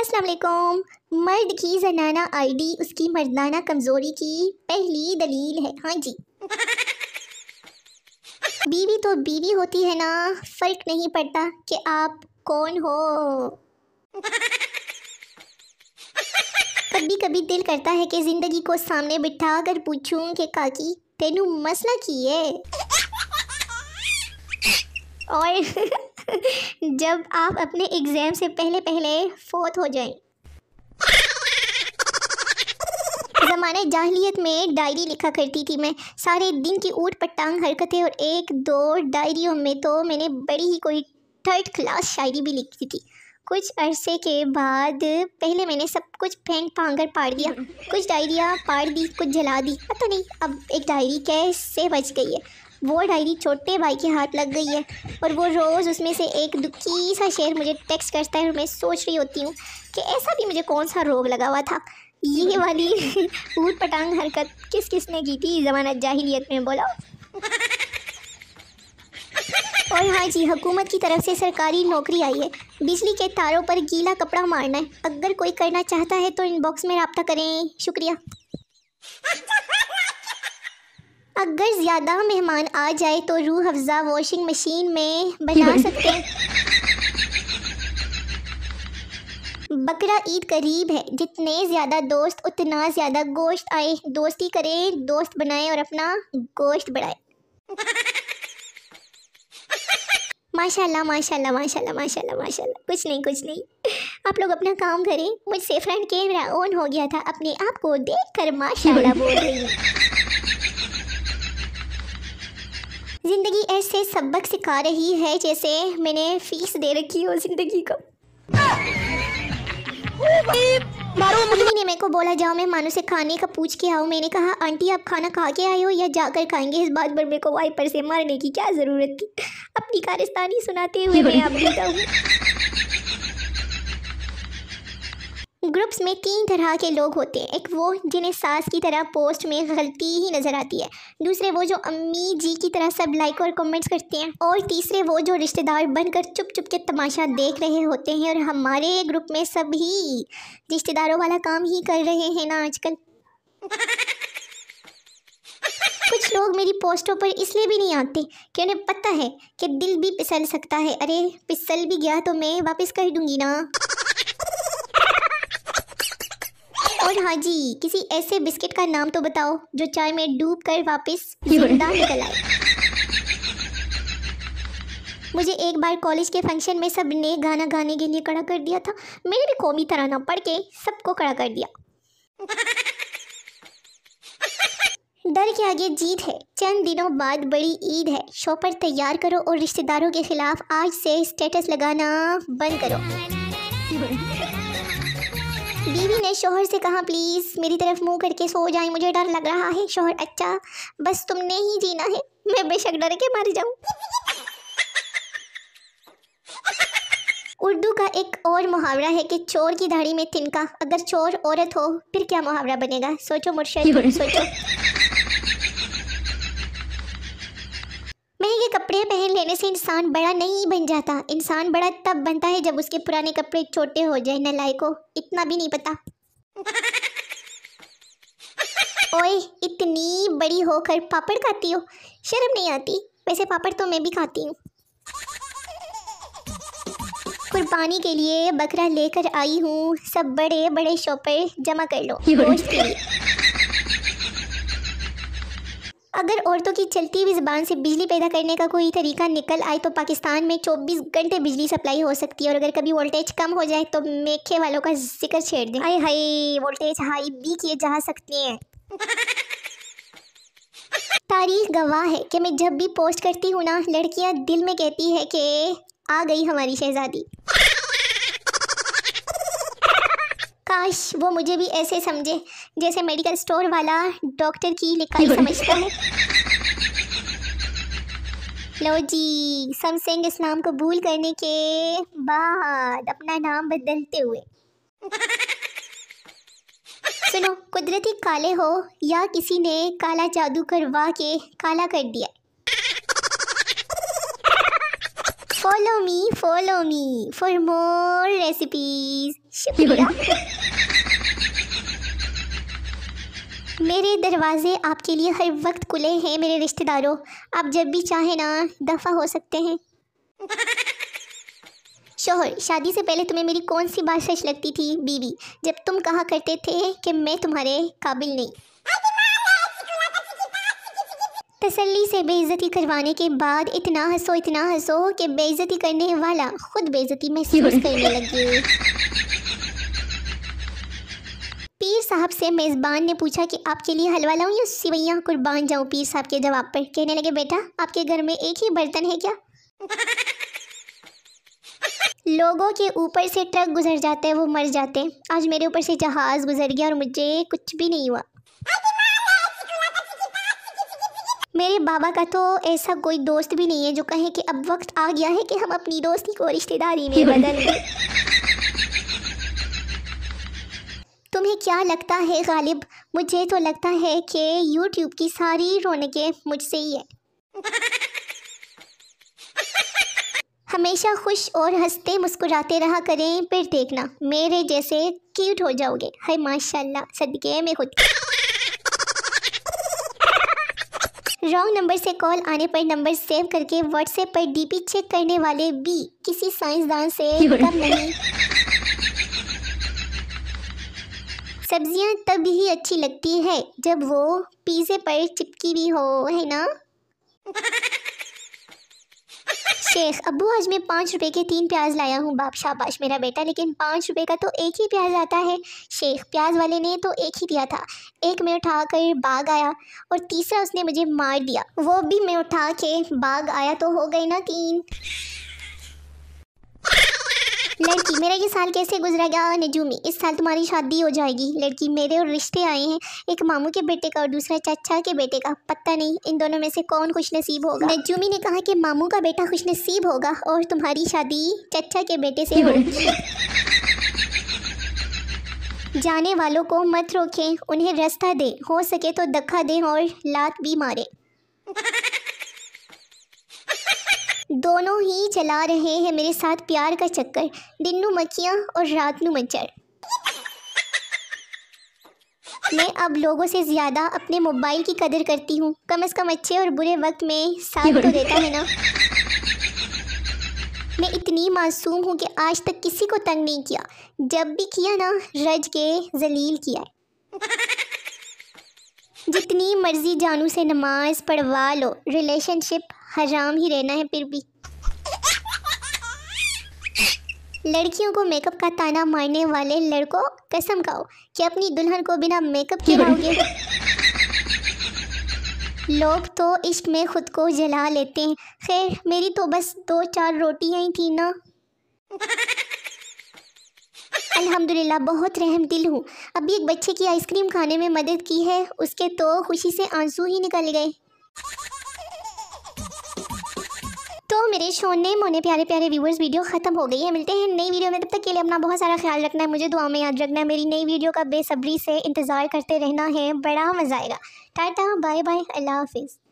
असलकुम मर्द की जनाना आईडी उसकी मर्दाना कमज़ोरी की पहली दलील है हाँ जी बीवी तो बीवी होती है ना फ़र्क नहीं पड़ता कि आप कौन हो कभी कभी दिल करता है कि ज़िंदगी को सामने बिठा कर पूछूं कि काकी तेनू मसला की है और जब आप अपने एग्ज़ाम से पहले पहले फोत हो जाए ज़माने जाहलीत में डायरी लिखा करती थी मैं सारे दिन की ऊट पट्टांग हरकतें और एक दो डायरियों में तो मैंने बड़ी ही कोई थर्ड क्लास शायरी भी लिखी थी कुछ अरसे के बाद पहले मैंने सब कुछ फेंक फांग कर पाड़ दिया कुछ डायरियाँ पाड़ दी कुछ जला दी पता नहीं अब एक डायरी कैसे बच गई है वो डायरी छोटे भाई के हाथ लग गई है और वो रोज़ उसमें से एक दुखी सा शेर मुझे टेक्स्ट करता है और मैं सोच रही होती हूँ कि ऐसा भी मुझे कौन सा रोग लगा हुआ था ये वाली ऊट पटांग हरकत किस किस ने की थी ज़माना जाहिलियत में बोला और हाँ जी हुकूमत की तरफ से सरकारी नौकरी आई है बिजली के तारों पर गीला कपड़ा मारना है अगर कोई करना चाहता है तो इनबॉक्स में रबता करें शुक्रिया अगर ज़्यादा मेहमान आ जाए तो रूह अफजा वॉशिंग मशीन में बना सकते हैं बकरा ईद करीब है जितने ज़्यादा दोस्त उतना ज़्यादा गोश्त आए दोस्ती करें दोस्त बनाएं और अपना गोश्त बढ़ाएं माशाल्लाह माशाल्लाह माशाल्लाह माशाल्लाह माशाल्लाह कुछ नहीं कुछ नहीं आप लोग अपना काम करें मुझसे फ्रंट कैमरा ऑन हो गया था अपने आप को देख कर माशाल्लाह बोल रही हूँ ज़िंदगी ऐसे सबक सिखा रही है जैसे मैंने फीस दे रखी हो ज़िंदगी को मम्मी मेरे को बोला जाओ मैं मानो से खाने का पूछ के आऊँ मैंने कहा आंटी आप खाना खा के आए हो या जाकर खाएंगे इस बात पर मेरे को वाइपर से मारने की क्या ज़रूरत थी अपनी कारिस्तानी सुनाते हुए मैं आप बताऊँ ग्रुप्स में तीन तरह के लोग होते हैं एक वो जिन्हें सास की तरह पोस्ट में गलती ही नज़र आती है दूसरे वो जो अम्मी जी की तरह सब लाइक और कमेंट्स करते हैं और तीसरे वो जो रिश्तेदार बनकर चुप चुप के तमाशा देख रहे होते हैं और हमारे ग्रुप में सभी रिश्तेदारों वाला काम ही कर रहे हैं ना आजकल कुछ लोग मेरी पोस्टों पर इसलिए भी नहीं आते कि उन्हें पता है कि दिल भी पिसल सकता है अरे पिसल भी गया तो मैं वापस कर दूँगी ना और हाँ जी किसी ऐसे बिस्किट का नाम तो बताओ जो चाय में डूब कर वापिस निकल आए मुझे एक बार कॉलेज के फंक्शन में सब ने गाना गाने के लिए कड़ा कर दिया था मैंने भी कौमी तरह ना पढ़ के सबको कड़ा कर दिया डर के आगे जीत है चंद दिनों बाद बड़ी ईद है शॉपर तैयार करो और रिश्तेदारों के खिलाफ आज से स्टेटस लगाना बंद करो बीवी ने शोहर से कहा प्लीज़ मेरी तरफ मुंह करके सो जाए मुझे डर लग रहा है शोहर अच्छा बस तुमने ही जीना है मैं बेशक डर के मर जाऊ उर्दू का एक और मुहावरा है कि चोर की धाड़ी में तिनका अगर चोर औरत हो फिर क्या मुहावरा बनेगा सोचो मुर्शद सोचो ये कपड़े पहन लेने से इंसान बड़ा नहीं बन जाता इंसान बड़ा तब बनता है जब उसके पुराने कपड़े छोटे हो जाए नलाई इतना भी नहीं पता ओए इतनी बड़ी होकर पापड़ खाती हो शर्म नहीं आती वैसे पापड़ तो मैं भी खाती हूँ कुर्बानी के लिए बकरा लेकर आई हूँ सब बड़े बड़े शॉपर जमा कर लो के लिए अगर औरतों की चलती हुई ज़बान से बिजली पैदा करने का कोई तरीका निकल आए तो पाकिस्तान में चौबीस घंटे बिजली सप्लाई हो सकती है और अगर कभी वोल्टेज कम हो जाए तो मेखे वालों का जिक्र छेड़ दें हाई हाई वोल्टेज हाई भी किए जा सकते हैं तारीख गवाह है कि मैं जब भी पोस्ट करती हूँ ना लड़कियाँ दिल में कहती है कि आ गई हमारी शहजादी काश वो मुझे भी ऐसे समझे जैसे मेडिकल स्टोर वाला डॉक्टर की लिखाई समझता है लो जी समसिंग इस नाम को भूल करने के बाद अपना नाम बदलते हुए सुनो कुदरती काले हो या किसी ने काला जादू करवा के काला कर दिया follow me follow me for more recipes शुक्रिया मेरे दरवाज़े आपके लिए हर वक्त खुले हैं मेरे रिश्तेदारों आप जब भी चाहें ना दफ़ा हो सकते हैं शोहर शादी से पहले तुम्हें मेरी कौन सी बात सच लगती थी बीवी जब तुम कहा करते थे कि मैं तुम्हारे काबिल नहीं तसल्ली से बेइज्जती करवाने के बाद इतना हंसो इतना हंसो कि बेइज्जती करने वाला खुद बेइज्जती महसूस करने लगे पीर साहब से मेज़बान ने पूछा कि आपके लिए हलवा लाऊं या सिवैयाँ कुर्बान जाऊं पीर साहब के जवाब पर कहने लगे बेटा आपके घर में एक ही बर्तन है क्या लोगों के ऊपर से ट्रक गुजर जाते हैं वो मर जाते हैं आज मेरे ऊपर से जहाज़ गुजर गया और मुझे कुछ भी नहीं हुआ मेरे बाबा का तो ऐसा कोई दोस्त भी नहीं है जो कहे कि अब वक्त आ गया है कि हम अपनी दोस्ती को रिश्तेदारी में बदल दें तुम्हें क्या लगता है गालिब मुझे तो लगता है कि यूट्यूब की सारी रौनकें मुझसे ही है हमेशा खुश और हंसते मुस्कुराते रहा करें फिर देखना मेरे जैसे क्यूट हो जाओगे हाय माशाल्लाह सदके में खुद रॉन्ग नंबर से कॉल आने पर नंबर सेव करके व्हाट्सएप पर डीपी चेक करने वाले बी किसी साइंसदान से कम मतलब नहीं सब्जियां तब ही अच्छी लगती है जब वो पिज़्ज़े पर चिपकी भी हो है ना शेख अबू आज मैं पाँच रुपए के तीन प्याज लाया हूँ बाप शाबाश मेरा बेटा लेकिन पाँच रुपए का तो एक ही प्याज आता है शेख प्याज वाले ने तो एक ही दिया था एक मैं उठा कर बाग आया और तीसरा उसने मुझे मार दिया वो भी मैं उठा के बाग आया तो हो गई ना तीन लड़की मेरा ये साल कैसे गुजरा गया नजूमी इस साल तुम्हारी शादी हो जाएगी लड़की मेरे और रिश्ते आए हैं एक मामू के बेटे का और दूसरा चाचा के बेटे का पता नहीं इन दोनों में से कौन खुश नसीब होगा नजूमी ने कहा कि मामू का बेटा खुश नसीब होगा और तुम्हारी शादी चचा के बेटे से होगी जाने वालों को मत रोकें उन्हें रास्ता दें हो सके तो धक्का दें और लात भी मारें दोनों ही चला रहे हैं मेरे साथ प्यार का चक्कर दिन नू मक्खियाँ और रात मच्छर मैं अब लोगों से ज़्यादा अपने मोबाइल की कदर करती हूँ कम अज़ कम अच्छे और बुरे वक्त में साथ तो देता है ना मैं इतनी मासूम हूँ कि आज तक किसी को तंग नहीं किया जब भी किया ना रज के जलील किया है जितनी मर्जी जानू से नमाज पढ़वा लो रिलेशनशिप हराम ही रहना है फिर भी लड़कियों को मेकअप का ताना मारने वाले लड़कों कसम खाओ कि अपनी दुल्हन को बिना मेकअप के लाओगे लोग तो इश्क में खुद को जला लेते हैं खैर मेरी तो बस दो चार रोटियाँ ही थी ना अल्हम्दुलिल्लाह बहुत रहम दिल हूँ अभी एक बच्चे की आइसक्रीम खाने में मदद की है उसके तो खुशी से आंसू ही निकल गए तो मेरे सोने मोने प्यारे प्यारे व्यूवर्स वीडियो ख़त्म हो गई है मिलते हैं नई वीडियो में तब तक के लिए अपना बहुत सारा ख्याल रखना है मुझे दुआ में याद रखना है मेरी नई वीडियो का बेसब्री से इंतज़ार करते रहना है बड़ा मज़ा आएगा टाटा बाय बाय अल्लाह हाफिज़